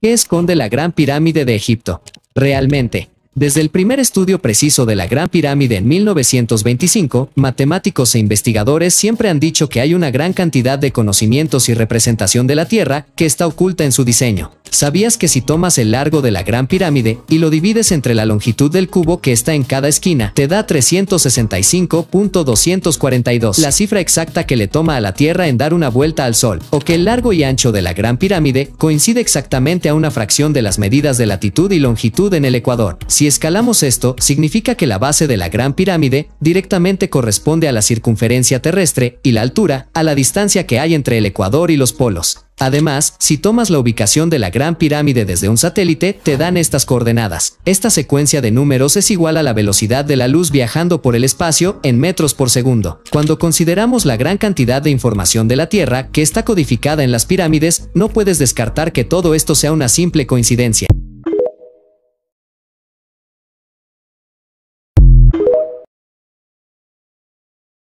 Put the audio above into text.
¿Qué esconde la Gran Pirámide de Egipto? Realmente, desde el primer estudio preciso de la Gran Pirámide en 1925, matemáticos e investigadores siempre han dicho que hay una gran cantidad de conocimientos y representación de la Tierra que está oculta en su diseño. ¿Sabías que si tomas el largo de la Gran Pirámide y lo divides entre la longitud del cubo que está en cada esquina, te da 365.242, la cifra exacta que le toma a la Tierra en dar una vuelta al Sol, o que el largo y ancho de la Gran Pirámide coincide exactamente a una fracción de las medidas de latitud y longitud en el Ecuador? escalamos esto, significa que la base de la Gran Pirámide directamente corresponde a la circunferencia terrestre y la altura a la distancia que hay entre el ecuador y los polos. Además, si tomas la ubicación de la Gran Pirámide desde un satélite, te dan estas coordenadas. Esta secuencia de números es igual a la velocidad de la luz viajando por el espacio en metros por segundo. Cuando consideramos la gran cantidad de información de la Tierra que está codificada en las pirámides, no puedes descartar que todo esto sea una simple coincidencia.